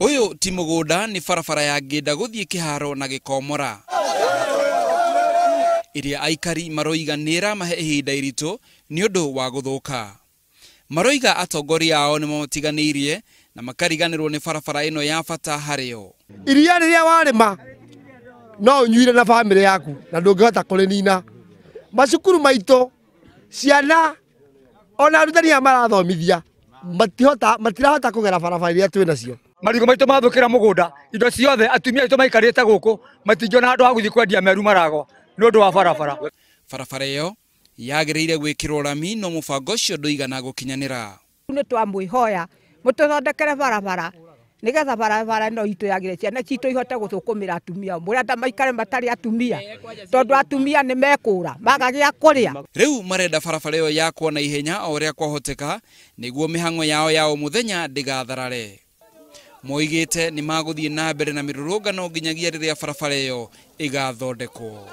uyu ti mugunda ni barabara ya ngenda guthii kiharo na gikomora iria aikari maroiganira mahe ihinda iritu ni undu wa guthuka maroiga atongoria ao ni matiganiirie na makariganirwo ni barabara ino ya bata hario iria riria warima no unyuire na bamiri yaku na ndungihota nina macukuru maito ciana ona arutani a marathomithia matirahota matirahota kugera barabara iria twi nacio marigo maitu mathukira mugunda indo ciothe atumia aitu maikarite guku matingiona handu ha guthii kwendia meru maragwa ni undu wa barabara barabara iyo yagereire gwikirwo rami no mubango ucio nduigana gukinyanira ni twamwihoya mututhondekere barabara nigetha barabara no ituyagire ciana citu ihote guthukumira atumia mwira ta maikare matari atumia tondu atumia ni mekura magagia kuria riu marenda barabara iyo yakwo na ihenya o uria kwahoteka niguo mihango yao ya o muthenya ndigatharare moigite ni maguthie na mbere na mirurungano nginyagia riria barabara iyo igathondekwo